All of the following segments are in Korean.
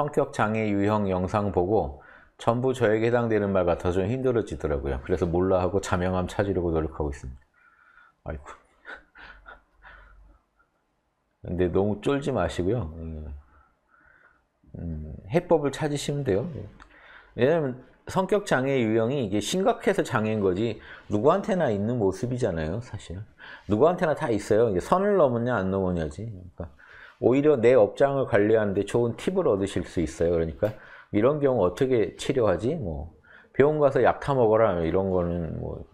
성격 장애 유형 영상 보고 전부 저에게 해당되는 말 같아서 좀 힘들어지더라고요. 그래서 몰라 하고 자명함 찾으려고 노력하고 있습니다. 아이고. 근데 너무 쫄지 마시고요. 음. 음, 해법을 찾으시면 돼요. 왜냐면 성격 장애 유형이 이게 심각해서 장애인 거지 누구한테나 있는 모습이잖아요 사실 누구한테나 다 있어요 이게 선을 넘었냐 안 넘었냐지 그러니까 오히려 내 업장을 관리하는데 좋은 팁을 얻으실 수 있어요. 그러니까 이런 경우 어떻게 치료하지? 뭐 병원 가서 약 타 먹어라 이런 거는 뭐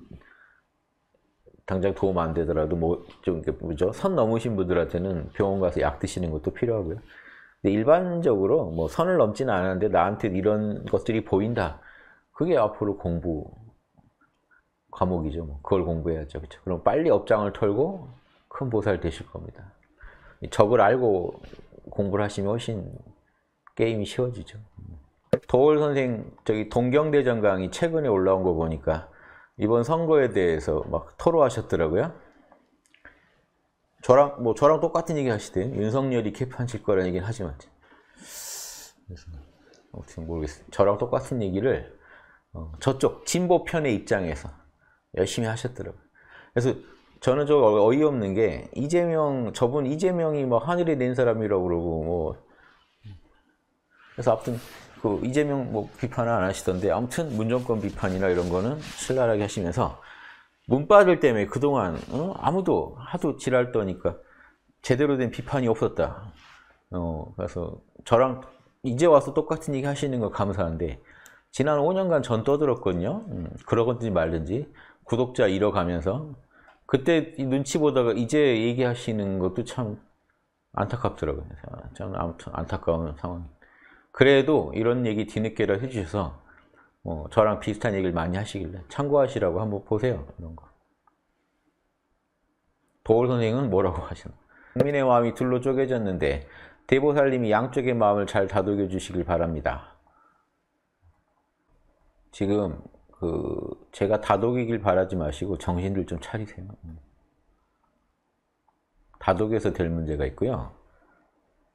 당장 도움 안 되더라도 뭐좀 뭐죠 선 넘으신 분들한테는 병원 가서 약 드시는 것도 필요하고요. 근데 일반적으로 뭐 선을 넘지는 않았는데 나한테 이런 것들이 보인다. 그게 앞으로 공부 과목이죠. 뭐. 그걸 공부해야죠. 그렇죠? 그럼 빨리 업장을 털고 큰 보살 되실 겁니다. 적을 알고 공부를 하시면 훨씬 게임이 쉬워지죠. 도올 선생 저기 동경대전 강이 최근에 올라온 거 보니까 이번 선거에 대해서 막 토로하셨더라고요. 저랑 뭐 저랑 똑같은 얘기 하시대요. 윤석열이 캡판 칠 거라는 얘기는 하지만 아무튼 모르겠어요. 저랑 똑같은 얘기를 어, 저쪽 진보 편의 입장에서 열심히 하셨더라고요. 그래서 저는 좀 어, 어이없는 게 이재명 저분 이재명이 뭐 하늘에 낸 사람이라고 그러고 뭐 그래서 아무튼 그 이재명 뭐 비판을 안 하시던데 아무튼 문정권 비판이나 이런 거는 신랄하게 하시면서 문빠들 때문에 그동안 어? 아무도 하도 지랄 떠니까 제대로 된 비판이 없었다. 어, 그래서 저랑 이제 와서 똑같은 얘기 하시는 거 감사한데 지난 5년간 전 떠들었거든요. 음, 그러건지 말든지 구독자 잃어가면서 그때 눈치 보다가 이제 얘기하시는 것도 참 안타깝더라고요. 참 아무튼 안타까운 상황. 그래도 이런 얘기 뒤늦게라 해주셔서 어, 저랑 비슷한 얘기를 많이 하시길래 참고하시라고 한번 보세요. 이런 거. 도울 선생은 뭐라고 하시나? 국민의 마음이 둘로 쪼개졌는데 대보살님이 양쪽의 마음을 잘 다독여 주시길 바랍니다. 지금 그 제가 다독이길 바라지 마시고 정신들 좀 차리세요. 다독에서 될 문제가 있고요.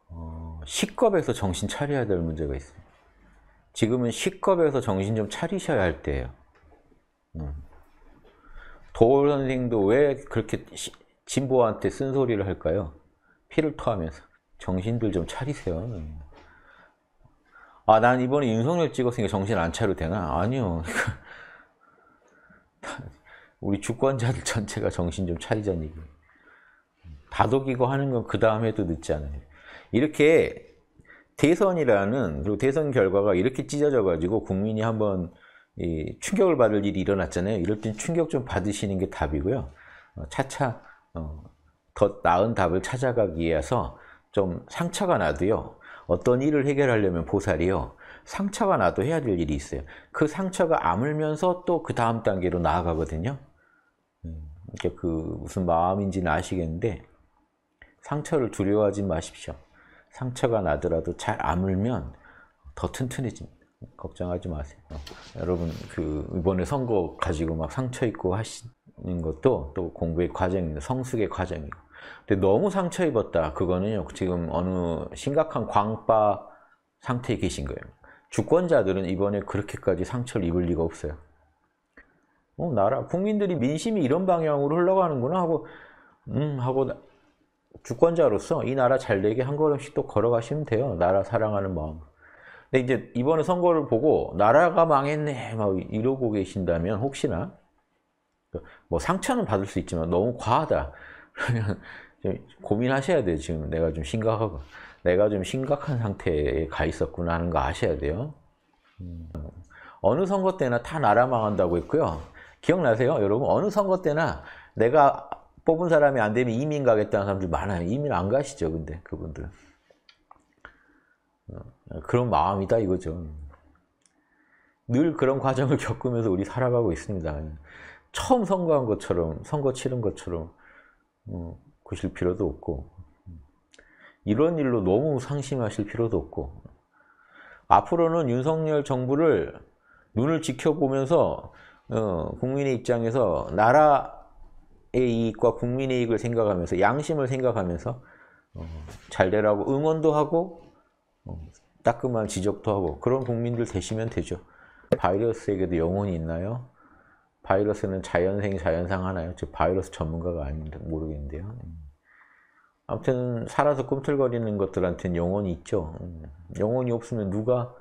어, 식겁에서 정신 차려야 될 문제가 있어요. 지금은 식겁에서 정신 좀 차리셔야 할 때예요. 음. 도울 선생도 왜 그렇게 시, 진보한테 쓴소리를 할까요? 피를 토하면서 정신들 좀 차리세요. 아, 난 이번에 윤석열 찍었으니까 정신 안 차려도 되나? 아니요. 우리 주권자들 전체가 정신 좀 차리자는 얘기 다독이고 하는 건 그 다음에도 늦지 않아요. 이렇게 대선이라는 그리고 대선 결과가 이렇게 찢어져 가지고 국민이 한번 충격을 받을 일이 일어났잖아요. 이럴 땐 충격 좀 받으시는 게 답이고요. 어, 차차 어, 더 나은 답을 찾아가기 위해서 좀 상처가 나도요. 어떤 일을 해결하려면 보살이요. 상처가 나도 해야 될 일이 있어요. 그 상처가 아물면서 또 그 다음 단계로 나아가거든요. 그러그 음, 무슨 마음인지는 아시겠는데 상처를 두려워하지 마십시오. 상처가 나더라도 잘 아물면 더 튼튼해집니다. 걱정하지 마세요. 어, 여러분 그 이번에 선거 가지고 막 상처 입고 하시는 것도 또 공부의 과정이고 성숙의 과정이고. 근데 너무 상처 입었다. 그거는요 지금 어느 심각한 광파 상태에 계신 거예요. 주권자들은 이번에 그렇게까지 상처를 입을 리가 없어요. 어, 나라, 국민들이 민심이 이런 방향으로 흘러가는구나 하고, 음, 하고, 주권자로서 이 나라 잘 되게 한 걸음씩 또 걸어가시면 돼요. 나라 사랑하는 마음. 근데 이제 이번에 선거를 보고, 나라가 망했네, 막 이러고 계신다면, 혹시나, 뭐 상처는 받을 수 있지만 너무 과하다. 그러면 고민하셔야 돼요. 지금 내가 좀 심각하고. 내가 좀 심각한 상태에 가 있었구나 하는 거 아셔야 돼요. 음. 어느 선거 때나 다 나라 망한다고 했고요. 기억나세요? 여러분 어느 선거 때나 내가 뽑은 사람이 안 되면 이민 가겠다는 사람들 많아요. 이민 안 가시죠, 근데 그분들. 어, 그런 마음이다 이거죠. 늘 그런 과정을 겪으면서 우리 살아가고 있습니다. 처음 선거한 것처럼, 선거 치른 것처럼 어, 그실 필요도 없고 이런 일로 너무 상심하실 필요도 없고 앞으로는 윤석열 정부를 눈을 지켜보면서 어, 국민의 입장에서 나라의 이익과 국민의 이익을 생각하면서 양심을 생각하면서 어, 잘 되라고 응원도 하고 어, 따끔한 지적도 하고 그런 국민들 되시면 되죠. 바이러스에게도 영혼이 있나요? 바이러스는 자연생, 자연상 하나요? 저 바이러스 전문가가 아닌데 모르겠는데요. 네. 아무튼 살아서 꿈틀거리는 것들한테는 영혼이 있죠. 음, 영혼이 없으면 누가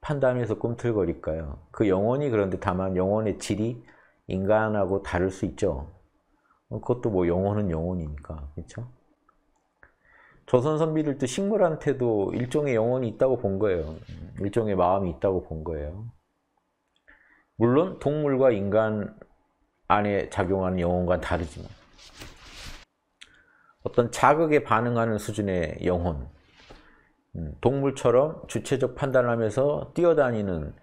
판단해서 꿈틀거릴까요? 그 영혼이 그런데 다만 영혼의 질이 인간하고 다를 수 있죠. 어, 그것도 뭐 영혼은 영혼이니까, 그렇죠? 조선 선비들도 식물한테도 일종의 영혼이 있다고 본 거예요. 음, 일종의 마음이 있다고 본 거예요. 물론 동물과 인간 안에 작용하는 영혼과 다르지만 어떤 자극에 반응하는 수준의 영혼 음, 동물처럼 주체적 판단하면서 뛰어다니는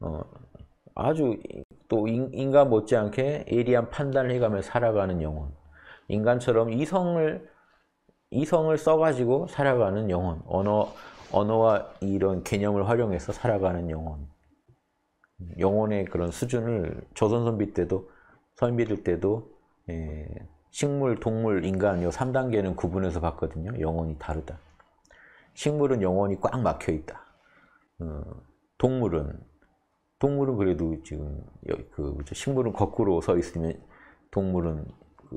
어, 아주 또 인, 간 못지않게 예리한 판단을 해가며 살아가는 영혼 인간처럼 이성을 이성을 써가지고 살아가는 영혼 언어, 언어와 이런 개념을 활용해서 살아가는 영혼 영혼의 그런 수준을 조선 선비 때도 선비들 때도 예, 식물, 동물, 인간 요 3단계는 구분해서 봤거든요. 영혼이 다르다. 식물은 영혼이 꽉 막혀 있다. 어, 동물은 동물은 그래도 지금 그 식물은 거꾸로 서 있으면 동물은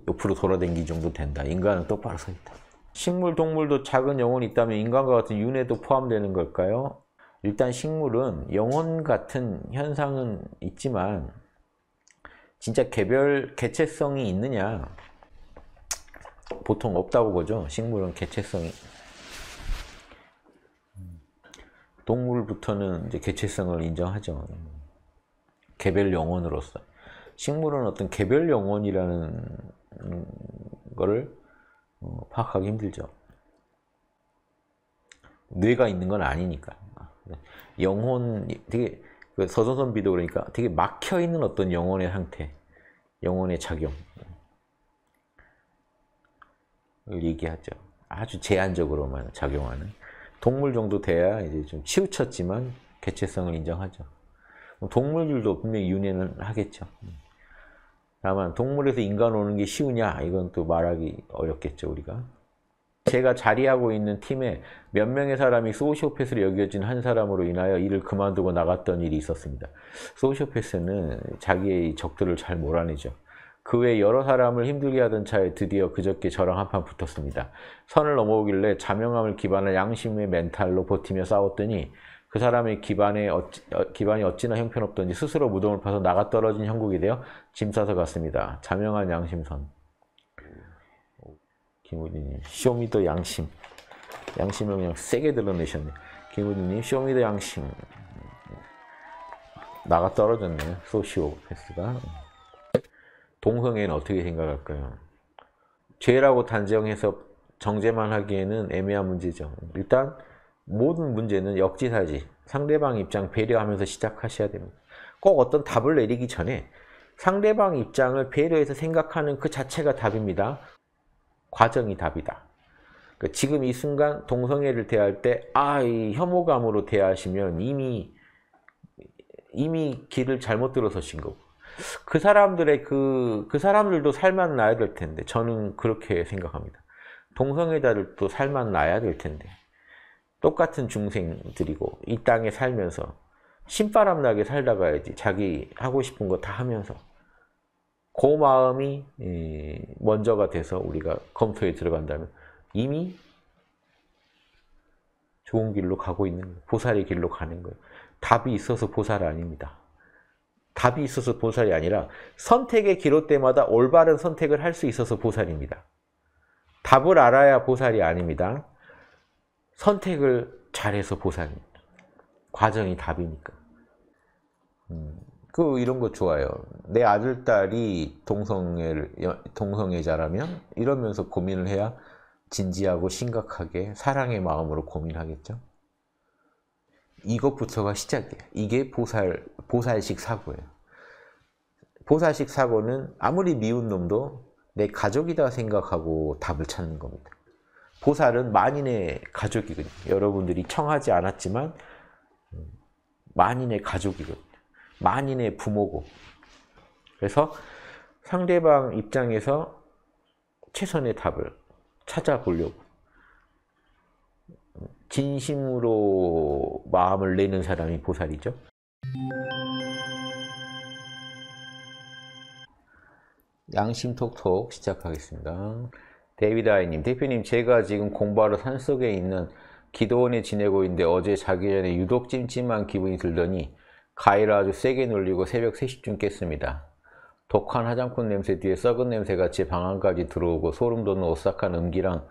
옆으로 돌아댕기 정도 된다. 인간은 똑바로 서 있다. 식물, 동물도 작은 영혼이 있다면 인간과 같은 윤회도 포함되는 걸까요? 일단 식물은 영혼 같은 현상은 있지만 진짜 개별 개체성이 있느냐 보통 없다고 보죠. 식물은 개체성이. 동물부터는 이제 개체성을 인정하죠. 개별 영혼으로서. 식물은 어떤 개별 영혼이라는 거를 어, 파악하기 힘들죠. 뇌가 있는 건 아니니까. 영혼, 되게, 그 서선선비도 그러니까 되게 막혀있는 어떤 영혼의 상태, 영혼의 작용. 얘기하죠. 아주 제한적으로만 작용하는. 동물 정도 돼야 이제 좀 치우쳤지만 개체성을 인정하죠. 뭐 동물들도 분명히 윤회는 하겠죠. 다만 동물에서 인간 오는 게 쉬우냐 이건 또 말하기 어렵겠죠 우리가. 제가 자리하고 있는 팀에 몇 명의 사람이 소시오패스로 여겨진 한 사람으로 인하여 일을 그만두고 나갔던 일이 있었습니다. 소시오패스는 자기의 적들을 잘 몰아내죠. 그외 여러 사람을 힘들게 하던 차에 드디어 그저께 저랑 한판 붙었습니다. 선을 넘어오길래 자명함을 기반한 양심의 멘탈로 버티며 싸웠더니 그 사람의 기반에 어찌, 어, 기반이 어찌나 형편없던지 스스로 무덤을 파서 나가 떨어진 형국이 되어 짐 싸서 갔습니다. 자명한 양심선. 김우진님 쇼미더 양심. 양심을 그냥 세게 드러내셨네. 김우진님 쇼미더 양심. 나가 떨어졌네 소시오 패스가. 동성애는 어떻게 생각할까요? 죄라고 단정해서 정죄만 하기에는 애매한 문제죠. 일단 모든 문제는 역지사지, 상대방 입장 배려하면서 시작하셔야 됩니다. 꼭 어떤 답을 내리기 전에 상대방 입장을 배려해서 생각하는 그 자체가 답입니다. 과정이 답이다. 그러니까 지금 이 순간 동성애를 대할 때 아, 이 혐오감으로 대하시면 이미 이미 길을 잘못 들어서신 거고 그 사람들의 그, 그 사람들도 살만 나야 될 텐데. 저는 그렇게 생각합니다. 동성애자들도 살만 나야 될 텐데. 똑같은 중생들이고, 이 땅에 살면서, 신바람 나게 살다 가야지. 자기 하고 싶은 거 다 하면서. 그 마음이 먼저가 돼서 우리가 검토에 들어간다면 이미 좋은 길로 가고 있는 보살의 길로 가는 거예요. 답이 있어서 보살 아닙니다. 답이 있어서 보살이 아니라 선택의 기로 때마다 올바른 선택을 할 수 있어서 보살입니다. 답을 알아야 보살이 아닙니다. 선택을 잘해서 보살입니다. 과정이 답이니까. 음, 그 이런 거 좋아요. 내 아들 딸이 동성애 동성애자라면 이러면서 고민을 해야 진지하고 심각하게 사랑의 마음으로 고민하겠죠. 이것부터가 시작이에요. 이게 보살 보살식 사고예요. 보살식 사고는 아무리 미운 놈도 내 가족이다 생각하고 답을 찾는 겁니다. 보살은 만인의 가족이거든요. 여러분들이 청하지 않았지만 음, 만인의 가족이거든요. 만인의 부모고. 그래서 상대방 입장에서 최선의 답을 찾아보려고 진심으로 마음을 내는 사람이 보살이죠. 양심톡톡 시작하겠습니다. 데이비다이님, 대표님 제가 지금 공부하러 산속에 있는 기도원에 지내고 있는데 어제 자기 전에 유독 찜찜한 기분이 들더니 가위를 아주 세게 눌리고 새벽 3시쯤 깼습니다. 독한 화장품 냄새 뒤에 썩은 냄새가 제 방안까지 들어오고 소름 돋는 오싹한 음기랑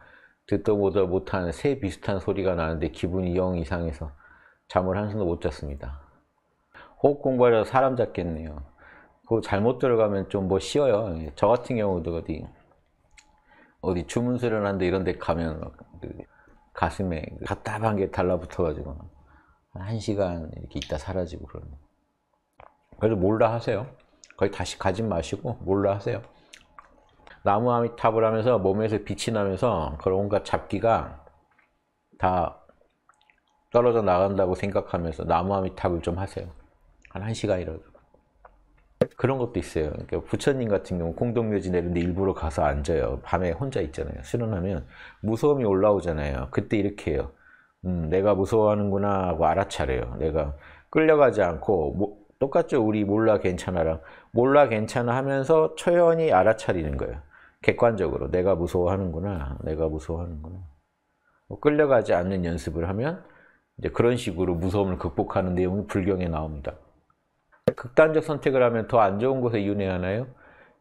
듣도 보도 못한 새 비슷한 소리가 나는데 기분이 영 이상해서 잠을 한숨도 못 잤습니다. 호흡 공부하려 사람 잡겠네요. 그 잘못 들어가면 좀 뭐 쉬어요. 저 같은 경우도 어디 어디 주문 수련하는데 이런 데 가면 막 그 가슴에 그 답답한 게 달라붙어가지고 한 시간 이렇게 있다 사라지고 그러는 그래도 몰라 하세요. 거의 다시 가지 마시고 몰라 하세요. 나무 아미탑을 하면서 몸에서 빛이 나면서 그런 온갖 잡기가 다 떨어져 나간다고 생각하면서 나무 아미탑을 좀 하세요. 한 1시간이라도. 그런 것도 있어요. 그러니까 부처님 같은 경우 공동묘지 내는데 일부러 가서 앉아요. 밤에 혼자 있잖아요. 수련하면 무서움이 올라오잖아요. 그때 이렇게 해요. 음, 내가 무서워하는구나 하고 알아차려요. 내가 끌려가지 않고 뭐, 똑같죠. 우리 몰라 괜찮아랑 몰라 괜찮아 하면서 초연히 알아차리는 거예요. 객관적으로 내가 무서워하는구나. 내가 무서워하는구나. 뭐 끌려가지 않는 연습을 하면 이제 그런 식으로 무서움을 극복하는 내용이 불경에 나옵니다. 극단적 선택을 하면 더 안 좋은 곳에 이혼해야 하나요?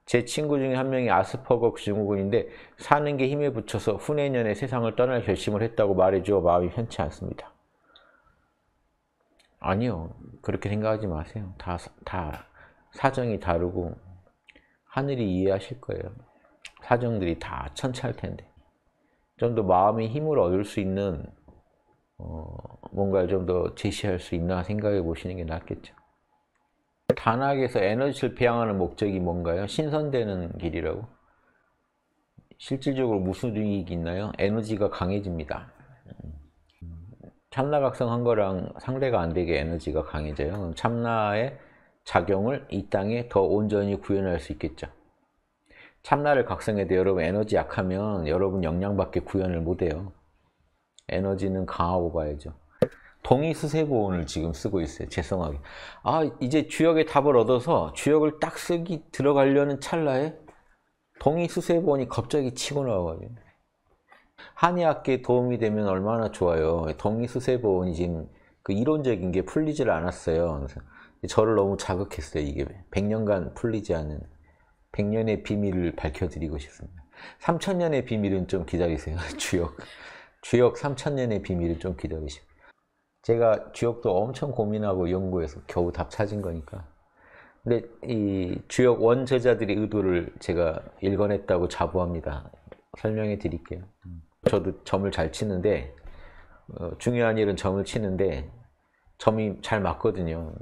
제 친구 중에 한 명이 아스퍼거 증후군인데 사는 게 힘에 붙여서 후내년에 세상을 떠날 결심을 했다고 말해주어 마음이 편치 않습니다. 아니요. 그렇게 생각하지 마세요. 다, 다 사정이 다르고 하늘이 이해하실 거예요. 사정들이 다 천차일 텐데. 좀 더 마음의 힘을 얻을 수 있는 어, 뭔가 를좀 더 제시할 수 있나 생각해 보시는 게 낫겠죠. 그러니까 단학에서 에너지를 배양하는 목적이 뭔가요? 신선되는 길이라고? 실질적으로 무슨 이익이 있나요? 에너지가 강해집니다. 참나각성한 거랑 상대가 안 되게 에너지가 강해져요. 그럼 참나의 작용을 이 땅에 더 온전히 구현할 수 있겠죠. 참나를 각성해도 여러분 에너지 약하면 여러분 역량밖에 구현을 못해요. 에너지는 강하고 가야죠 동의수세원을 지금 쓰고 있어요. 죄송하게. 아 이제 주역의 답을 얻어서 주역을 딱 쓰기 들어가려는 찰나에 동의수세원이 갑자기 치고 나와가지 한의학계에 도움이 되면 얼마나 좋아요. 동의수세원이 지금 그 이론적인 게 풀리질 않았어요. 그래서 저를 너무 자극했어요. 이게 100년간 풀리지 않은 100년의 비밀을 밝혀드리고 싶습니다. 3000년의 비밀은 좀 기다리세요. 주역. 주역 3000년의 비밀을 좀 기다리시고. 제가 주역도 엄청 고민하고 연구해서 겨우 답 찾은 거니까. 근데 이 주역 원저자들의 의도를 제가 읽어냈다고 자부합니다. 설명해 드릴게요. 음. 저도 점을 잘 치는데 어, 중요한 일은 점을 치는데 점이 잘 맞거든요.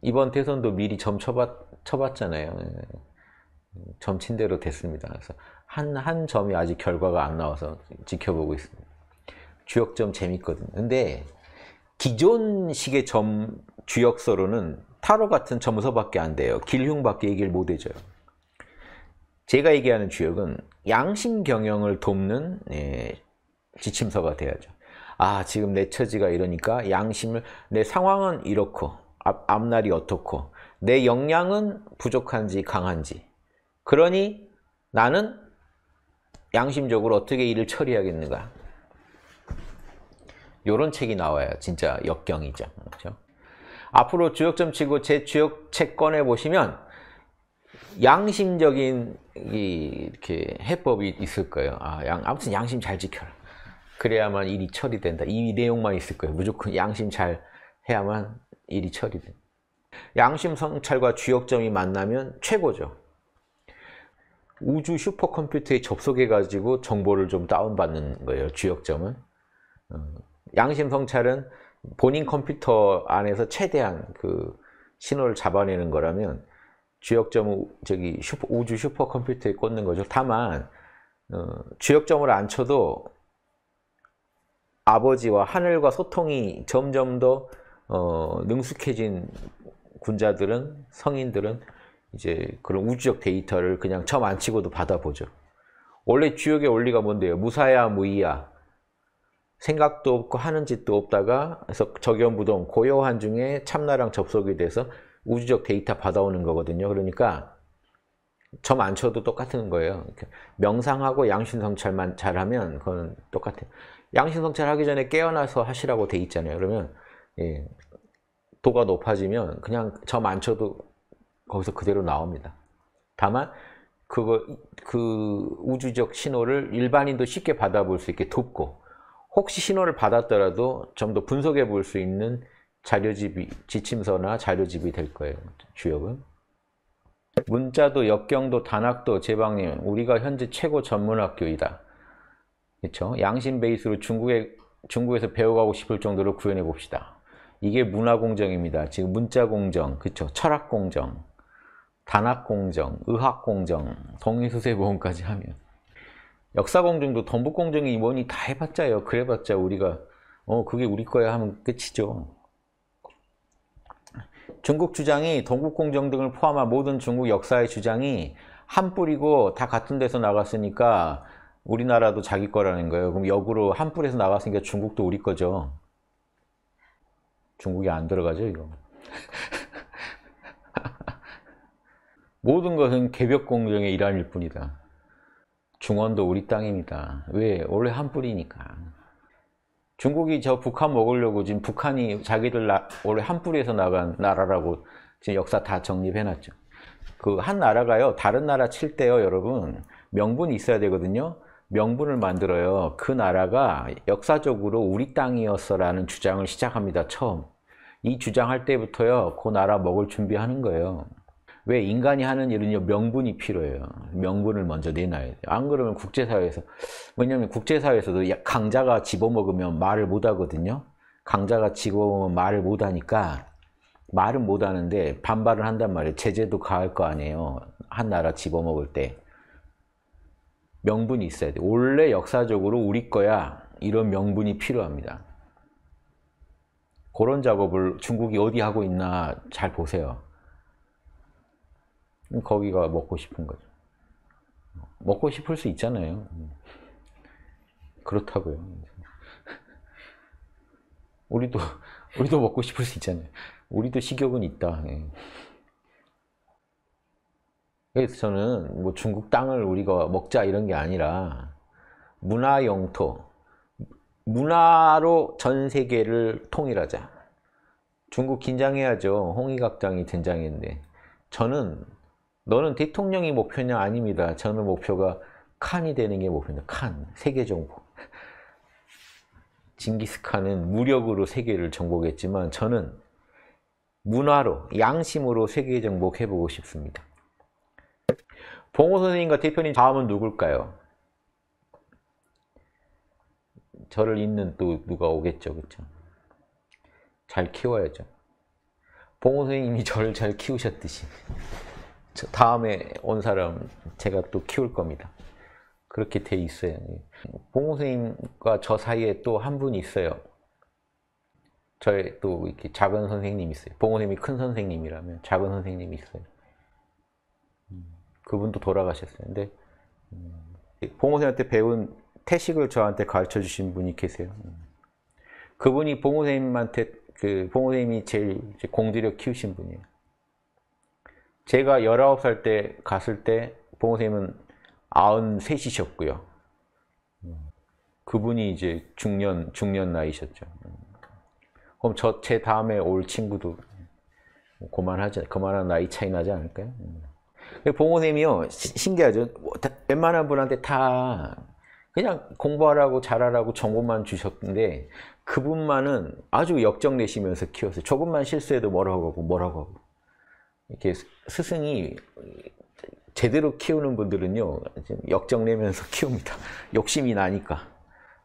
이번 태선도 미리 점 쳐봤, 쳐봤잖아요. 음, 점친 대로 됐습니다. 그래서 한, 한 점이 아직 결과가 안 나와서 지켜보고 있습니다. 주역점 재밌거든요. 근데 기존식의 점 주역서로는 타로 같은 점서밖에 안 돼요. 길흉밖에 얘기를 못 해줘요. 제가 얘기하는 주역은 양심 경영을 돕는 예, 지침서가 돼야죠. 아 지금 내 처지가 이러니까 양심을 내 상황은 이렇고 앞, 앞날이 어떻고 내 역량은 부족한지 강한지 그러니 나는 양심적으로 어떻게 일을 처리하겠는가 이런 책이 나와요 진짜 역경이죠. 그렇죠? 앞으로 주역점 치고 제 주역 책 꺼내 보시면 양심적인 이렇게 해법이 있을 거예요. 아, 양, 아무튼 양심 잘 지켜라. 그래야만 일이 처리된다. 이 내용만 있을 거예요. 무조건 양심 잘 해야만 일이 처리된다. 양심 성찰과 주역점이 만나면 최고죠. 우주 슈퍼컴퓨터에 접속해가지고 정보를 좀 다운받는 거예요. 주역점은. 어, 양심 성찰은 본인 컴퓨터 안에서 최대한 그 신호를 잡아내는 거라면 주역점 저기 슈퍼, 우주 슈퍼컴퓨터에 꽂는 거죠. 다만 어, 주역점을 안 쳐도 아버지와 하늘과 소통이 점점 더 어, 능숙해진 군자들은 성인들은 이제 그런 우주적 데이터를 그냥 점안 치고도 받아보죠. 원래 주역의 원리가 뭔데요? 무사야 무이야 생각도 없고 하는 짓도 없다가 그래서 적연부동 고요한 중에 참나랑 접속이 돼서 우주적 데이터 받아오는 거거든요. 그러니까 점 안 쳐도 똑같은 거예요. 명상하고 양심성찰만 잘하면 그건 똑같아요. 양심성찰 하기 전에 깨어나서 하시라고 돼 있잖아요. 그러면 예, 도가 높아지면 그냥 점 안 쳐도 거기서 그대로 나옵니다. 다만 그거 그 우주적 신호를 일반인도 쉽게 받아볼 수 있게 돕고 혹시 신호를 받았더라도 좀 더 분석해 볼 수 있는 자료집이 지침서나 자료집이 될 거예요. 주역은. 문자도 역경도 단학도 제방님 우리가 현재 최고 전문학교이다. 그렇죠? 양심 베이스로 중국에 중국에서 배워가고 싶을 정도로 구현해 봅시다. 이게 문화 공정입니다. 지금 문자 공정, 그렇죠? 철학 공정, 단학 공정, 의학 공정, 동의소세 보험까지 하면 역사공정도 덤북공정이 뭐니 다 해봤자요. 그래봤자 우리가 어 그게 우리 거야 하면 끝이죠. 중국 주장이 동북공정 등을 포함한 모든 중국 역사의 주장이 한 뿌리고 다 같은 데서 나갔으니까 우리나라도 자기 거라는 거예요. 그럼 역으로 한 뿌리에서 나갔으니까 중국도 우리 거죠. 중국이 안 들어가죠, 이거. 모든 것은 개벽 공정의 일환일 뿐이다. 중원도 우리 땅입니다. 왜? 원래 한 뿌리니까. 중국이 저 북한 먹으려고 지금 북한이 자기들 나, 원래 한 뿌리에서 나간 나라라고 지금 역사 다 정립해놨죠. 그 한 나라가요, 다른 나라 칠 때요, 여러분, 명분이 있어야 되거든요. 명분을 만들어요. 그 나라가 역사적으로 우리 땅이었어라는 주장을 시작합니다, 처음. 이 주장할 때부터요, 그 나라 먹을 준비하는 거예요. 왜 인간이 하는 일은요 명분이 필요해요 명분을 먼저 내놔야 돼요 안 그러면 국제사회에서 왜냐면 국제사회에서도 강자가 집어먹으면 말을 못 하거든요 강자가 집어먹으면 말을 못 하니까 말은 못 하는데 반발을 한단 말이에요 제재도 가할 거 아니에요 한 나라 집어먹을 때 명분이 있어야 돼요 원래 역사적으로 우리 거야 이런 명분이 필요합니다 그런 작업을 중국이 어디 하고 있나 잘 보세요 거기가 먹고 싶은 거죠. 먹고 싶을 수 있잖아요. 그렇다고요. 우리도 우리도 먹고 싶을 수 있잖아요. 우리도 식욕은 있다. 예. 그래서 저는 뭐 중국 땅을 우리가 먹자 이런 게 아니라 문화 영토, 문화로 전 세계를 통일하자. 중국 긴장해야죠. 홍익학장이 된장인데 저는 너는 대통령이 목표냐? 아닙니다. 저는 목표가 칸이 되는 게 목표입니다. 칸, 세계 정복. 징기스칸은 무력으로 세계를 정복했지만 저는 문화로, 양심으로 세계 정복해보고 싶습니다. 봉호 선생님과 대표님 다음은 누굴까요? 저를 잇는 또 누가 오겠죠, 그렇잘 키워야죠. 봉호 선생님이 저를 잘 키우셨듯이. 다음에 온 사람 제가 또 키울 겁니다. 그렇게 돼 있어요. 예. 봉호 선생님과 저 사이에 또 한 분이 있어요. 저의 또 이렇게 작은 선생님이 있어요. 봉호 선생님이 큰 선생님이라면 작은 선생님이 있어요. 그분도 돌아가셨어요. 근데 음, 봉호 선생님한테 배운 태식을 저한테 가르쳐 주신 분이 계세요. 음. 그분이 봉호 선생님한테 그 봉호 선생님이 제일 공들여 키우신 분이에요. 제가 19살 때 갔을 때봉호생님은 93이셨고요. 그분이 이제 중년, 중년 나이셨죠. 그럼 저, 제 다음에 올 친구도 그만하지, 그만한 나이 차이 나지 않을까요? 봉호님이요, 생 신기하죠. 뭐, 웬만한 분한테 다 그냥 공부하라고 잘하라고 정보만 주셨는데 그분만은 아주 역정내시면서 키웠어요. 조금만 실수해도 뭐라고 하고 뭐라고 하고. 이렇게 스승이 제대로 키우는 분들은요 역정내면서 키웁니다 욕심이 나니까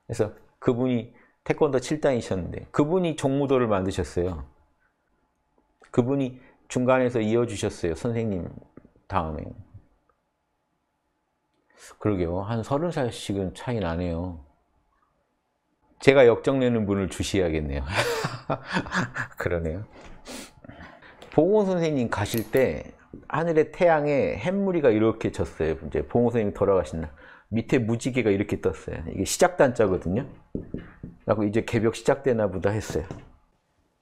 그래서 그분이 태권도 7단이셨는데 그분이 종무도를 만드셨어요 그분이 중간에서 이어주셨어요 선생님 다음에 그러게요 한 30살씩은 차이 나네요 제가 역정내는 분을 주시야겠네요 그러네요 봉호 선생님 가실 때 하늘의 태양에 햇무리가 이렇게 졌어요. 이제 보건 선생님 돌아가신 날 밑에 무지개가 이렇게 떴어요. 이게 시작 단자거든요. 라고 이제 개벽 시작되나 보다 했어요.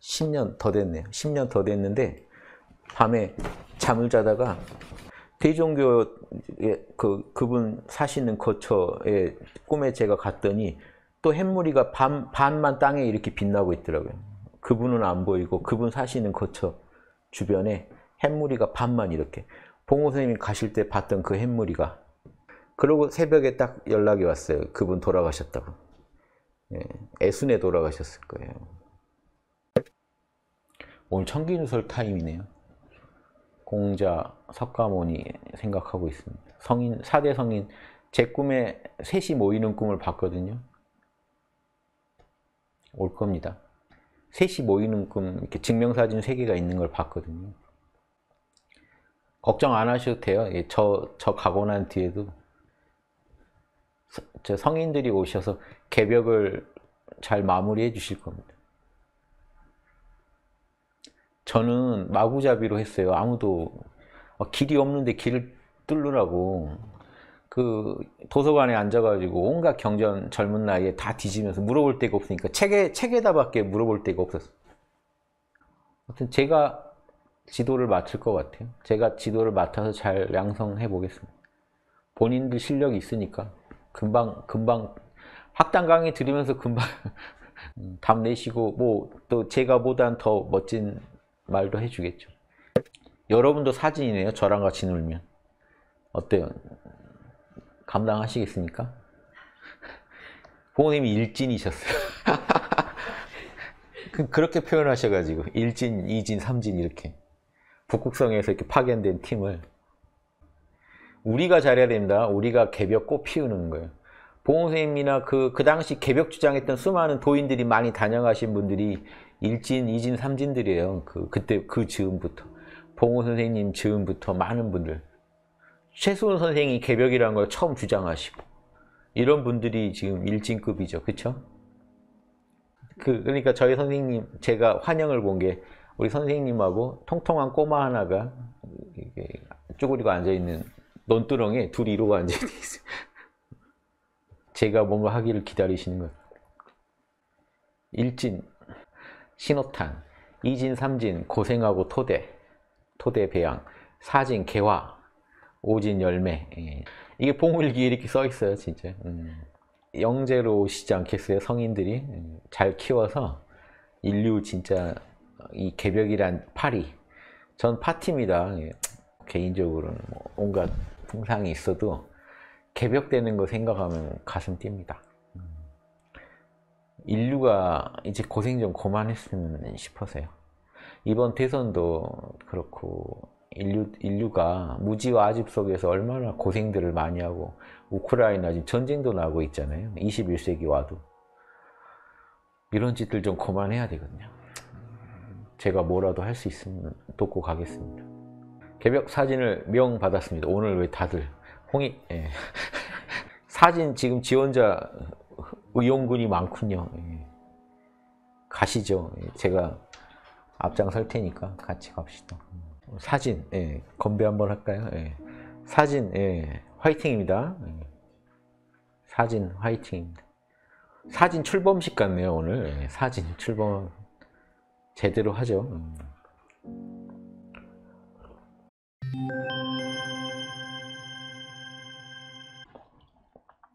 10년 더 됐네요. 10년 더 됐는데 밤에 잠을 자다가 대종교 그 그분 사시는 거처에 꿈에 제가 갔더니 또 햇무리가 반 반만 땅에 이렇게 빛나고 있더라고요. 그분은 안 보이고 그분 사시는 거처 주변에 햇무리가 반만 이렇게 봉호 선생님이 가실 때 봤던 그 햇무리가 그러고 새벽에 딱 연락이 왔어요. 그분 돌아가셨다고. 예, 애순에 돌아가셨을 거예요. 오늘 청기누설 타임이네요. 공자 석가모니 생각하고 있습니다. 성인 4대 성인 제 꿈에 셋이 모이는 꿈을 봤거든요. 올 겁니다. 셋이 모이는 꿈 이렇게 증명사진 세 개가 있는 걸 봤거든요. 걱정 안 하셔도 돼요. 예, 저, 저 가고 난 뒤에도 서, 저 성인들이 오셔서 개벽을 잘 마무리해 주실 겁니다. 저는 마구잡이로 했어요. 아무도 어, 길이 없는데 길을 뚫느라고 그 도서관에 앉아가지고 온갖 경전 젊은 나이에 다 뒤지면서 물어볼 데가 없으니까 책에 책에다밖에 물어볼 데가 없었어요. 아무튼 제가 지도를 맡을 것 같아요. 제가 지도를 맡아서 잘 양성해 보겠습니다. 본인들 실력이 있으니까 금방 금방 학당 강의 들으면서 금방 답 음, 내시고 뭐 또 제가 보단 더 멋진 말도 해주겠죠. 여러분도 사진이네요. 저랑 같이 놀면 어때요? 감당하시겠습니까? 부모님이 일진이셨어요. 그, 그렇게 표현하셔가지고 일진, 이진, 삼진 이렇게 북극성에서 이렇게 파견된 팀을 우리가 잘해야 됩니다. 우리가 개벽 꽃 피우는 거예요. 봉호 선생님이나 그, 그 당시 개벽 주장했던 수많은 도인들이 많이 다녀가신 분들이 일진, 이진, 삼진들이에요. 그, 그때, 그 즈음부터. 봉호 선생님 즈음부터 많은 분들. 최수원 선생이 개벽이라는 걸 처음 주장하시고 이런 분들이 지금 일진급이죠. 그렇죠? 그, 그러니까 저희 선생님 제가 환영을 본 게 우리 선생님하고 통통한 꼬마 하나가 이게 쭈그리고 앉아있는 논두렁에 둘이 이러고 앉아있어 제가 뭔가 하기를 기다리시는 거 일진, 신호탄, 이진, 삼진, 고생하고 토대, 토대 배양, 사진, 개화, 오진 열매 예. 이게 봉울기 이렇게 써 있어요 진짜 음. 영재로 오시지 않겠어요 성인들이 음, 잘 키워서 인류 진짜 이 개벽이란 파리 전 파티입니다 예. 개인적으로는 뭐 온갖 풍상이 있어도 개벽되는 거 생각하면 가슴 뜁니다 음. 인류가 이제 고생 좀 그만했으면 싶어서요 이번 대선도 그렇고 인류, 인류가 무지와 아집 속에서 얼마나 고생들을 많이 하고 우크라이나 지금 전쟁도 나고 있잖아요. 21세기 와도. 이런 짓들 좀 그만해야 되거든요. 제가 뭐라도 할 수 있으면 돕고 가겠습니다. 개벽 사진을 명 받았습니다. 오늘 왜 다들 홍이 예. 사진 지금 지원자 의용군이 많군요. 예. 가시죠. 예, 제가 앞장설 테니까 같이 갑시다. 사진, 예. 건배 한번 할까요? 예. 사진, 예. 화이팅입니다. 예. 사진, 화이팅입니다. 사진 출범식 같네요, 오늘. 예. 사진 출범 제대로 하죠. 음.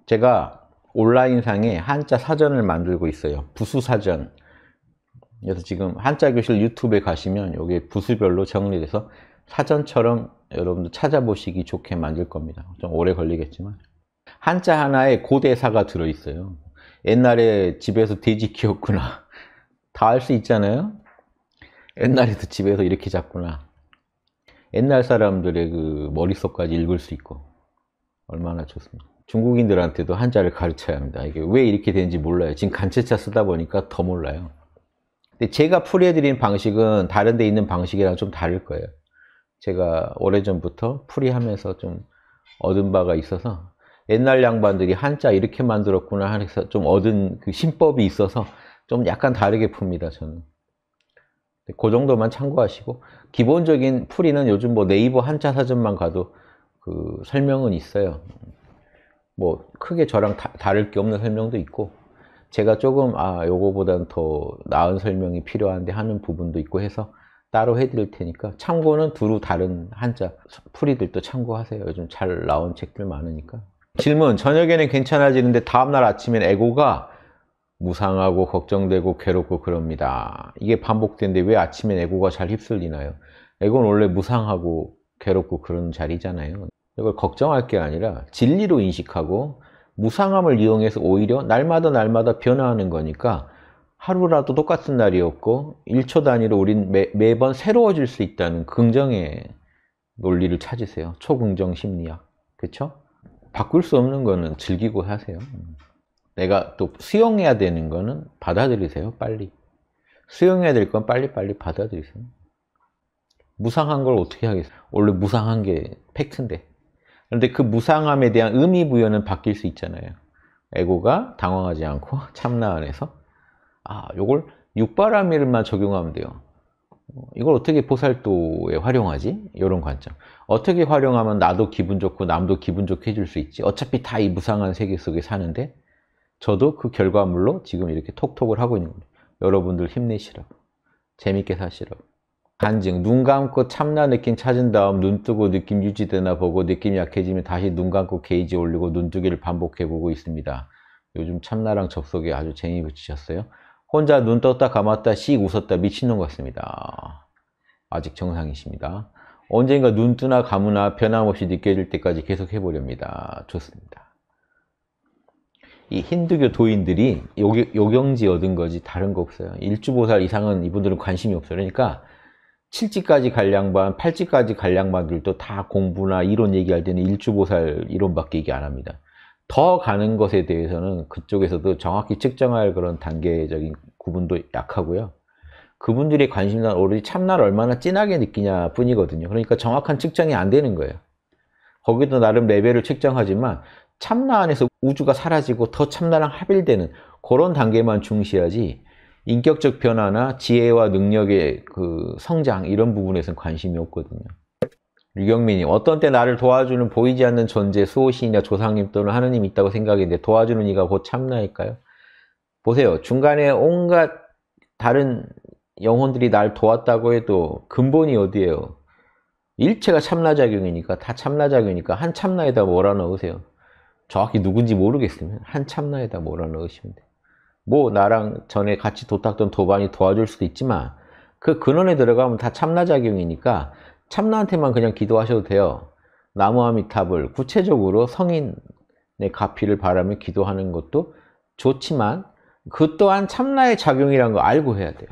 제가 온라인상에 한자 사전을 만들고 있어요. 부수사전. 그래서 지금 한자 교실 유튜브에 가시면 여기에 부수별로 정리돼서 사전처럼 여러분도 찾아보시기 좋게 만들 겁니다. 좀 오래 걸리겠지만 한자 하나에 고대사가 들어있어요. 옛날에 집에서 돼지 키웠구나. 다 알 수 있잖아요. 옛날에도 집에서 이렇게 잡구나. 옛날 사람들의 그 머릿속까지 읽을 수 있고 얼마나 좋습니다. 중국인들한테도 한자를 가르쳐야 합니다. 이게 왜 이렇게 되는지 몰라요. 지금 간체차 쓰다 보니까 더 몰라요. 제가 풀이해드린 방식은 다른 데 있는 방식이랑 좀 다를 거예요. 제가 오래전부터 풀이하면서 좀 얻은 바가 있어서 옛날 양반들이 한자 이렇게 만들었구나 해서 좀 얻은 그 신법이 있어서 좀 약간 다르게 풉니다, 저는. 그 정도만 참고하시고 기본적인 풀이는 요즘 뭐 네이버 한자 사전만 가도 그 설명은 있어요. 뭐 크게 저랑 다, 다를 게 없는 설명도 있고 제가 조금 아요거보다는더 나은 설명이 필요한데 하는 부분도 있고 해서 따로 해드릴 테니까 참고는 두루 다른 한자 풀이들도 참고하세요 요즘 잘 나온 책들 많으니까 질문 저녁에는 괜찮아지는데 다음날 아침엔 에고가 무상하고 걱정되고 괴롭고 그럽니다 이게 반복되는데 왜 아침엔 에고가 잘 휩쓸리나요 에고는 원래 무상하고 괴롭고 그런 자리잖아요 이걸 걱정할 게 아니라 진리로 인식하고 무상함을 이용해서 오히려 날마다 날마다 변화하는 거니까 하루라도 똑같은 날이 없고 1초 단위로 우린 매, 매번 새로워질 수 있다는 긍정의 논리를 찾으세요. 초긍정 심리학. 그쵸 바꿀 수 없는 거는 즐기고 하세요. 내가 또 수용해야 되는 거는 받아들이세요. 빨리. 수용해야 될 건 빨리빨리 받아들이세요. 무상한 걸 어떻게 하겠어요? 원래 무상한 게 팩트인데. 그런데 그 무상함에 대한 의미 부여는 바뀔 수 있잖아요. 에고가 당황하지 않고 참나 안에서 아, 요걸 육바라밀만 적용하면 돼요. 이걸 어떻게 보살도에 활용하지? 이런 관점. 어떻게 활용하면 나도 기분 좋고 남도 기분 좋게 해줄 수 있지? 어차피 다 이 무상한 세계 속에 사는데 저도 그 결과물로 지금 이렇게 톡톡을 하고 있는 거예요. 여러분들 힘내시라고. 재밌게 사시라고. 간증, 눈 감고 참나 느낌 찾은 다음 눈 뜨고 느낌 유지되나 보고 느낌 약해지면 다시 눈 감고 게이지 올리고 눈뜨기를 반복해보고 있습니다. 요즘 참나랑 접속에 아주 쟁이 붙이셨어요. 혼자 눈 떴다 감았다 씩 웃었다 미친놈 같습니다. 아직 정상이십니다. 언젠가 눈 뜨나 감으나 변함없이 느껴질 때까지 계속 해보렵니다. 좋습니다. 이 힌두교 도인들이 요경지 얻은 거지 다른 거 없어요. 일주보살 이상은 이분들은 관심이 없어요. 그러니까 7지까지갈 양반, 8지까지갈 양반들도 다 공부나 이론 얘기할 때는 일주보살 이론밖에 얘기 안 합니다. 더 가는 것에 대해서는 그쪽에서도 정확히 측정할 그런 단계적인 구분도 약하고요. 그분들이 관심사는 오로지 참나를 얼마나 진하게 느끼냐 뿐이거든요. 그러니까 정확한 측정이 안 되는 거예요. 거기도 나름 레벨을 측정하지만 참나 안에서 우주가 사라지고 더 참나랑 합일되는 그런 단계만 중시하지 인격적 변화나 지혜와 능력의 그 성장 이런 부분에선 관심이 없거든요. 유경민이 어떤 때 나를 도와주는 보이지 않는 존재 수호신이나 조상님 또는 하느님이 있다고 생각했는데 도와주는 이가 곧 참나일까요? 보세요. 중간에 온갖 다른 영혼들이 날 도왔다고 해도 근본이 어디예요? 일체가 참나작용이니까 다 참나작용이니까 한 참나에다 몰아넣으세요. 정확히 누군지 모르겠으면 한 참나에다 몰아넣으시면 돼요. 뭐 나랑 전에 같이 도탁던 도반이 도와줄 수도 있지만 그 근원에 들어가면 다 참나작용이니까 참나한테만 그냥 기도하셔도 돼요. 나무아미탑을 구체적으로 성인의 가피를 바라며 기도하는 것도 좋지만 그 또한 참나의 작용이라는 알고 해야 돼요.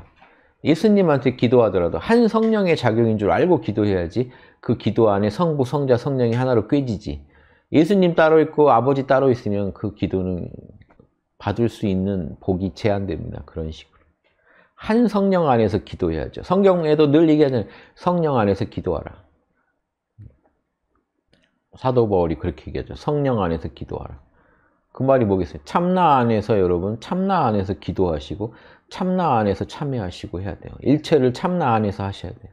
예수님한테 기도하더라도 한 성령의 작용인 줄 알고 기도해야지 그 기도 안에 성부, 성자, 성령이 하나로 꿰지지. 예수님 따로 있고 아버지 따로 있으면 그 기도는 받을 수 있는 복이 제한됩니다. 그런 식으로. 한 성령 안에서 기도해야죠. 성경에도 늘 얘기하는 성령 안에서 기도하라. 사도 바울이 그렇게 얘기하죠. 성령 안에서 기도하라. 그 말이 뭐겠어요? 참나 안에서 여러분 참나 안에서 기도하시고 참나 안에서 참여하시고 해야 돼요. 일체를 참나 안에서 하셔야 돼요.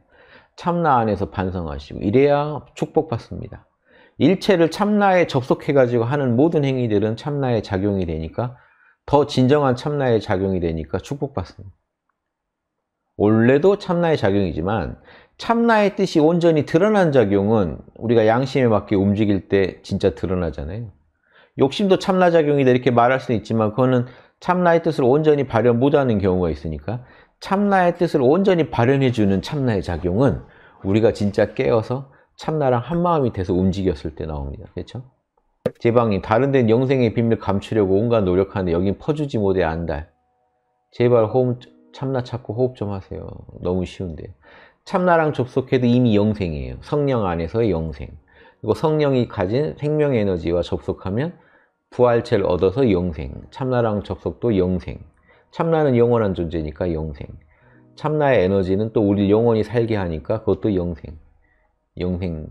참나 안에서 반성하시고 이래야 축복받습니다. 일체를 참나에 접속해가지고 하는 모든 행위들은 참나에 작용이 되니까 더 진정한 참나의 작용이 되니까 축복받습니다. 원래도 참나의 작용이지만 참나의 뜻이 온전히 드러난 작용은 우리가 양심에 맞게 움직일 때 진짜 드러나잖아요. 욕심도 참나 작용이다 이렇게 말할 수는 있지만 그거는 참나의 뜻을 온전히 발현 못하는 경우가 있으니까 참나의 뜻을 온전히 발현해주는 참나의 작용은 우리가 진짜 깨어서 참나랑 한마음이 돼서 움직였을 때 나옵니다. 그렇죠? 제방이 다른 데는 영생의 비밀 감추려고 온갖 노력하는데 여긴 퍼주지 못해 안달. 제발 호흡 참나 찾고 호흡 좀 하세요. 너무 쉬운데. 참나랑 접속해도 이미 영생이에요. 성령 안에서의 영생. 그리고 성령이 가진 생명의 에너지와 접속하면 부활체를 얻어서 영생. 참나랑 접속도 영생. 참나는 영원한 존재니까 영생. 참나의 에너지는 또우리 영원히 살게 하니까 그것도 영생. 영생,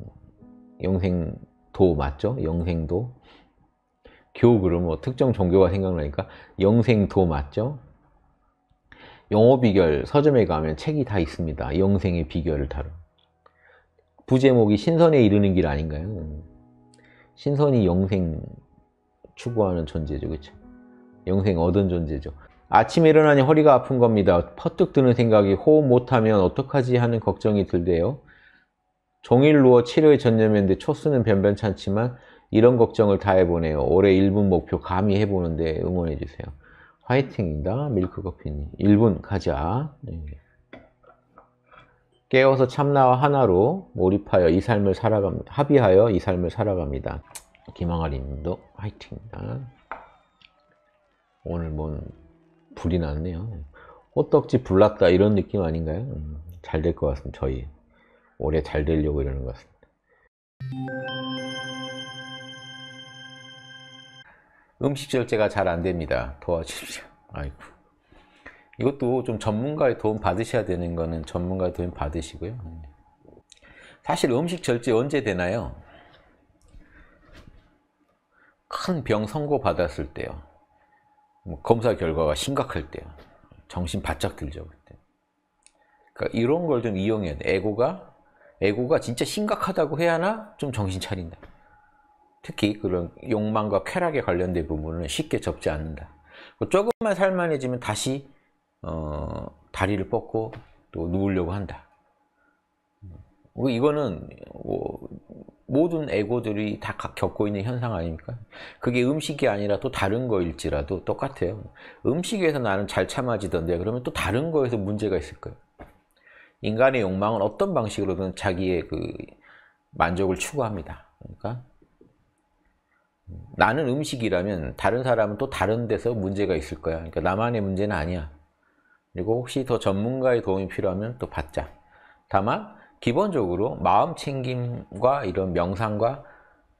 영생 도 맞죠? 영생도 교 그러면 뭐 특정 종교가 생각나니까 영생도 맞죠? 영어 비결 서점에 가면 책이 다 있습니다. 영생의 비결을 다룬 부제목이 신선에 이르는 길 아닌가요? 신선이 영생 추구하는 존재죠, 그렇죠? 영생 얻은 존재죠. 아침에 일어나니 허리가 아픈 겁니다. 퍼뜩 드는 생각이 호흡 못하면 어떡하지 하는 걱정이 들대요. 종일 누워 치료에 전념했는데 초수는 변변찮지만 이런 걱정을 다 해보네요. 올해 1분 목표 감히 해보는데 응원해주세요. 화이팅입니다. 밀크커피님. 1분 가자. 네. 깨어서 참나와 하나로 몰입하여 이 삶을 살아갑니다. 합의하여 이 삶을 살아갑니다. 김항아리님도 화이팅입니다. 오늘 뭔 불이 났네요. 호떡집 불났다 이런 느낌 아닌가요? 음, 잘될 것 같습니다. 저희 오래 잘 되려고 이러는 것 같습니다. 음식 절제가 잘 안 됩니다. 도와주십시오. 아이고. 이것도 좀 전문가의 도움 받으셔야 되는 거는 전문가의 도움 받으시고요. 사실 음식 절제 언제 되나요? 큰 병 선고 받았을 때요. 뭐 검사 결과가 심각할 때요. 정신 바짝 들죠. 그때. 그러니까 이런 걸 좀 이용해야 돼. 애고가 에고가 진짜 심각하다고 해야 하나? 좀 정신 차린다. 특히 그런 욕망과 쾌락에 관련된 부분은 쉽게 접지 않는다. 뭐 조금만 살만해지면 다시 어, 다리를 뻗고 또 누우려고 한다. 뭐 이거는 뭐 모든 에고들이 다 겪고 있는 현상 아닙니까? 그게 음식이 아니라 또 다른 거일지라도 똑같아요. 음식에서 나는 잘 참아지던데 그러면 또 다른 거에서 문제가 있을 거예요. 인간의 욕망은 어떤 방식으로든 자기의 그 만족을 추구합니다. 그러니까 나는 음식이라면 다른 사람은 또 다른 데서 문제가 있을 거야. 그러니까 나만의 문제는 아니야. 그리고 혹시 더 전문가의 도움이 필요하면 또 받자. 다만 기본적으로 마음 챙김과 이런 명상과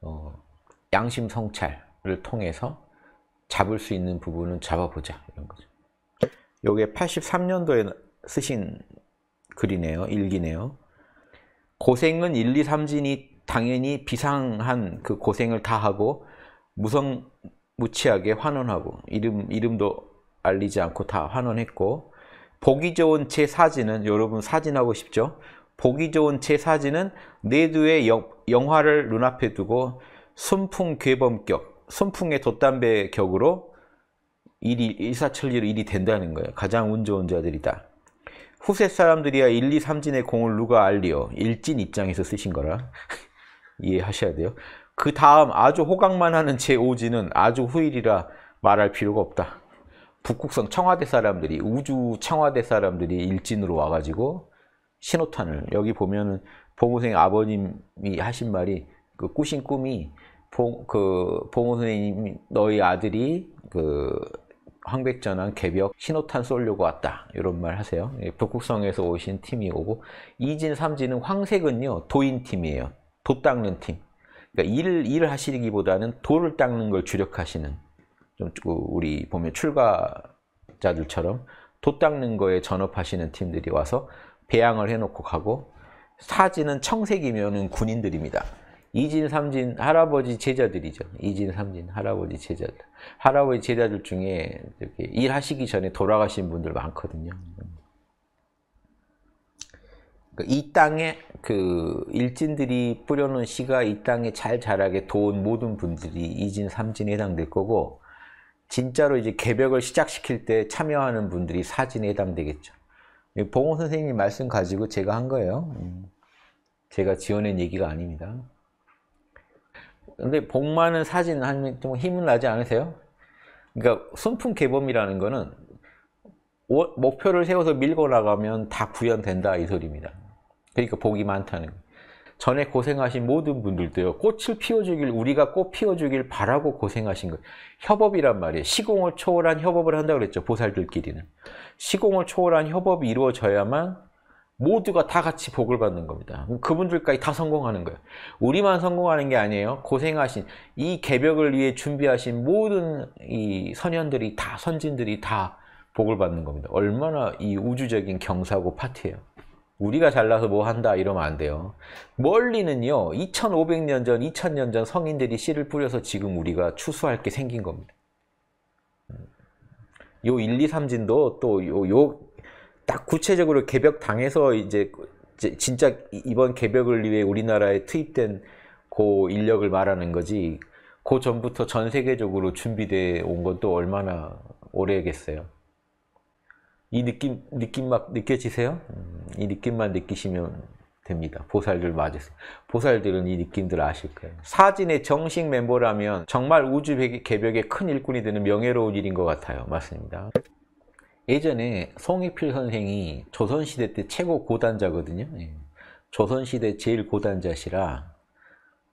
어, 양심 성찰을 통해서 잡을 수 있는 부분은 잡아보자 이런 거죠. 요게 83년도에 쓰신 글이네요. 일기네요. 고생은 1, 2, 3진이 당연히 비상한 그 고생을 다 하고 무성무치하게 환원하고 이름, 이름도 알리지 않고 다 환원했고 보기 좋은 제 사진은 여러분 사진하고 싶죠? 보기 좋은 제 사진은 내두의 영화를 눈앞에 두고 순풍 괴범격, 순풍의 돛담배 격으로 일이 일사천리로 일이 된다는 거예요. 가장 운 좋은 자들이다. 후세 사람들이야 1, 2, 3진의 공을 누가 알리어 일진 입장에서 쓰신 거라 이해하셔야 돼요. 그 다음 아주 호강만 하는 제5진은 아주 후일이라 말할 필요가 없다. 북극성 청와대 사람들이 우주 청와대 사람들이 일진으로 와가지고 신호탄을 여기 보면은 보우생 아버님이 하신 말이 그 꾸신 꿈이 봉, 그보우생님 너희 아들이 그 황백전환 개벽 신호탄 쏠려고 왔다 이런 말 하세요 예, 북극성에서 오신 팀이 오고 이진삼진은 황색은요 도인 팀이에요 도 닦는 팀 그러니까 일을, 일을 하시기보다는 돌을 닦는 걸 주력하시는 좀 그 우리 보면 출가자들처럼 도 닦는 거에 전업하시는 팀들이 와서 배양을 해놓고 가고 사진은 청색이면 군인들입니다 이진, 삼진, 할아버지 제자들이죠. 이진, 삼진, 할아버지 제자들. 할아버지 제자들 중에 이렇게 일하시기 전에 돌아가신 분들 많거든요. 그러니까 이 땅에 그 일진들이 뿌려놓은 씨가 이 땅에 잘 자라게 도운 모든 분들이 이진, 삼진에 해당될 거고 진짜로 이제 개벽을 시작시킬 때 참여하는 분들이 사진에 해당되겠죠. 예, 봉호 선생님 말씀 가지고 제가 한 거예요. 음, 제가 지어낸 얘기가 아닙니다. 근데 복 많은 사진 하면 좀 힘은 나지 않으세요? 그러니까 순풍 개범이라는 거는 목표를 세워서 밀고 나가면 다 구현된다 이 소리입니다. 그러니까 복이 많다는 전에 고생하신 모든 분들도요. 꽃을 피워주길 우리가 꽃 피워주길 바라고 고생하신 거예요. 협업이란 말이에요. 시공을 초월한 협업을 한다고 그랬죠. 보살들끼리는. 시공을 초월한 협업이 이루어져야만 모두가 다 같이 복을 받는 겁니다. 그분들까지 다 성공하는 거예요. 우리만 성공하는 게 아니에요. 고생하신 이 개벽을 위해 준비하신 모든 이 선현들이 다 선진들이 다 복을 받는 겁니다. 얼마나 이 우주적인 경사고 파티예요. 우리가 잘나서 뭐 한다 이러면 안 돼요. 멀리는요. 2500년 전, 2000년 전 성인들이 씨를 뿌려서 지금 우리가 추수할 게 생긴 겁니다. 음. 요 1, 2, 3진도 또요 딱 구체적으로 개벽 당해서 이제 진짜 이번 개벽을 위해 우리나라에 투입된 고그 인력을 말하는 거지 그 전부터 전 세계적으로 준비되어온 것도 얼마나 오래겠어요. 이 느낌 느낌 막 느껴지세요? 음, 이 느낌만 느끼시면 됩니다. 보살들 맞으세요. 보살들은 이 느낌들 아실 거예요. 사진의 정식 멤버라면 정말 우주 개벽의 큰 일꾼이 되는 명예로운 일인 것 같아요. 맞습니다. 예전에 송익필 선생이 조선시대 때 최고 고단자거든요. 예. 조선시대 제일 고단자시라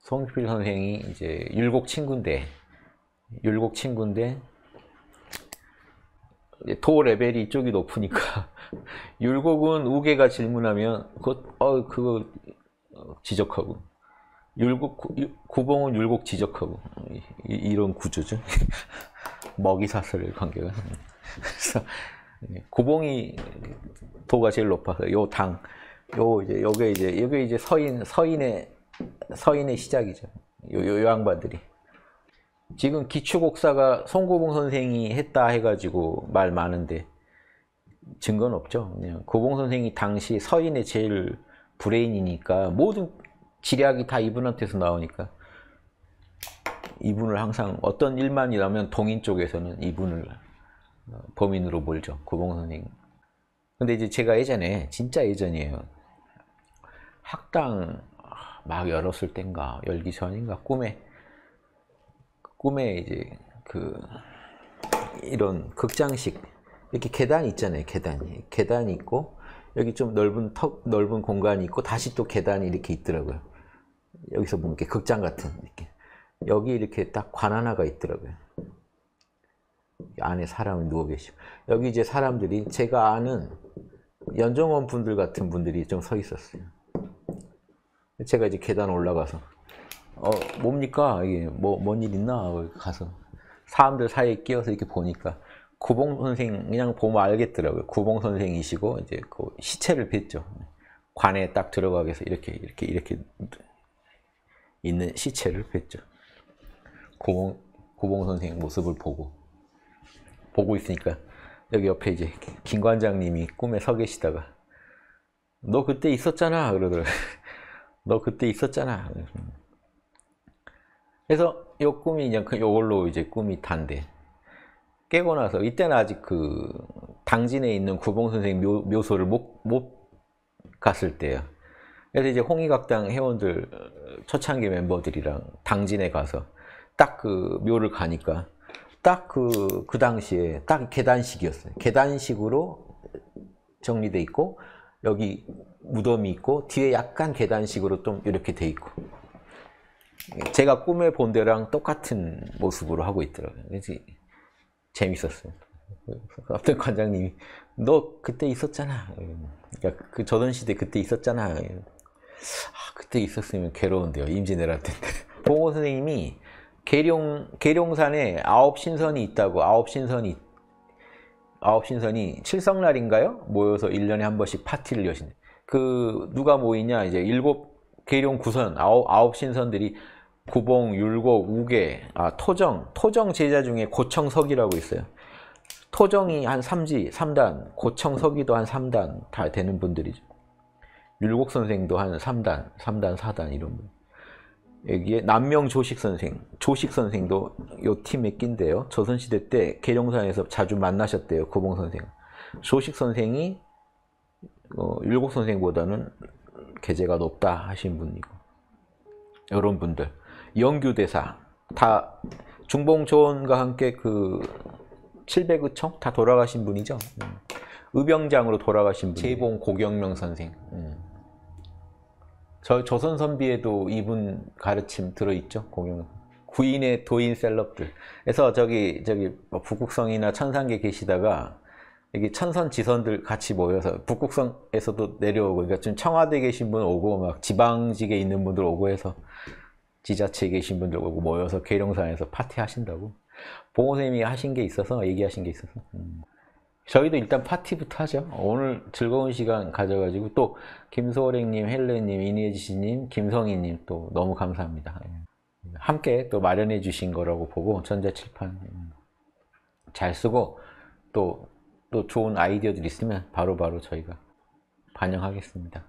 송익필 선생이 이제 율곡 친구인데 율곡 친구인데 도 레벨이 이쪽이 높으니까 율곡은 우계가 질문하면 그어 그거 지적하고 율곡 구봉은 율곡 지적하고 이런 구조죠 먹이 사슬 관계가 그래서 네, 구봉이 도가 제일 높아서 요 당, 요 이제 요게 이제 요게 이제 서인 서인의 서인의 시작이죠. 요, 요 양반들이 지금 기초곡사가 송구봉 선생이 했다 해가지고 말 많은데 증거는 없죠. 그냥 고봉 선생이 당시 서인의 제일 브레인이니까 모든 지략이 다 이분한테서 나오니까 이분을 항상 어떤 일만이라면 동인 쪽에서는 이분을 어, 범인으로 몰죠. 구봉 선생. 근데 이제 제가 예전에 진짜 예전이에요. 학당 막 열었을 땐가 열기 전인가 꿈에 꿈에 이제 그 이런 극장식 이렇게 계단 있잖아요. 계단이 계단이 있고 여기 좀 넓은 턱 넓은 공간이 있고 다시 또 계단이 이렇게 있더라고요. 여기서 보면 뭐 이렇게 극장 같은 이렇게 여기 이렇게 딱 관 하나가 있더라고요. 안에 사람이 누워 계시고 여기 이제 사람들이 제가 아는 연정원 분들 같은 분들이 좀 서 있었어요. 제가 이제 계단 올라가서 어 뭡니까 이게 뭐 뭔 일 있나 가서 사람들 사이에 끼어서 이렇게 보니까 구봉 선생 그냥 보면 알겠더라고요. 구봉 선생이시고 이제 그 시체를 뵀죠. 관에 딱 들어가게서 이렇게 이렇게 이렇게 있는 시체를 뵀죠. 구봉 구봉 선생 모습을 보고 보고 있으니까 여기 옆에 이제 김 관장님이 꿈에 서 계시다가 너 그때 있었잖아 그러더라고. 너 그때 있었잖아. 그래서 이 꿈이 그냥 요걸로 이제 꿈이 탄데 깨고 나서 이때는 아직 그 당진에 있는 구봉 선생 묘소를 못, 못 갔을 때예요. 그래서 이제 홍익학당 회원들 초창기 멤버들이랑 당진에 가서 딱 그 묘를 가니까 딱 그, 그 당시에 딱 계단식이었어요. 계단식으로 정리돼 있고, 여기 무덤이 있고, 뒤에 약간 계단식으로 좀 이렇게 돼 있고. 제가 꿈에 본 데랑 똑같은 모습으로 하고 있더라고요. 그래서 재밌었어요. 앞에 관장님이, 너 그때 있었잖아. 그러니까 그 조선시대 그때 있었잖아. 아, 그때 있었으면 괴로운데요. 임진왜란 때 보고 선생님이 계룡 계룡산에 아홉 신선이 있다고 아홉 신선이 아홉 신선이 칠성날인가요? 모여서 1년에 한 번씩 파티를 여신. 그 누가 모이냐? 이제 일곱 계룡 구선 아홉 아홉 신선들이 구봉, 율곡, 우계, 아, 토정, 토정 제자 중에 고청석이라고 있어요. 토정이 한 3지, 3단, 고청석이도 한 3단 다 되는 분들이죠. 율곡 선생도 한 3단, 3단, 4단 이런 분. 여기에 남명 조식 선생, 조식 선생도 요 팀에 낀대요 조선시대 때 계룡산에서 자주 만나셨대요. 고봉 선생. 조식 선생이 어, 율곡 선생보다는 계제가 높다 하신 분이고 이런 분들 영규대사 다 중봉조원과 함께 그7 0 0의총다 돌아가신 분이죠. 음. 의병장으로 돌아가신 분. 재봉 고경명 선생. 음. 저 조선 선비에도 이분 가르침 들어 있죠 공용 구인의 도인 셀럽들. 그래서 저기 저기 뭐 북극성이나 천상계 계시다가 여기 천선 지선들 같이 모여서 북극성에서도 내려오고 그러니까 좀 청와대 계신 분 오고 막 지방직에 있는 분들 오고 해서 지자체에 계신 분들 오고 모여서 계룡산에서 파티 하신다고 보호 선생님이 하신 게 있어서 얘기하신 게 있어서 음. 저희도 일단 파티부터 하죠. 오늘 즐거운 시간 가져가지고 또김소랭님 헬레님, 이니에지씨님, 김성희님 또 너무 감사합니다. 예. 함께 또 마련해 주신 거라고 보고 전자칠판 잘 쓰고 또, 또 좋은 아이디어들 있으면 바로바로 바로 저희가 반영하겠습니다.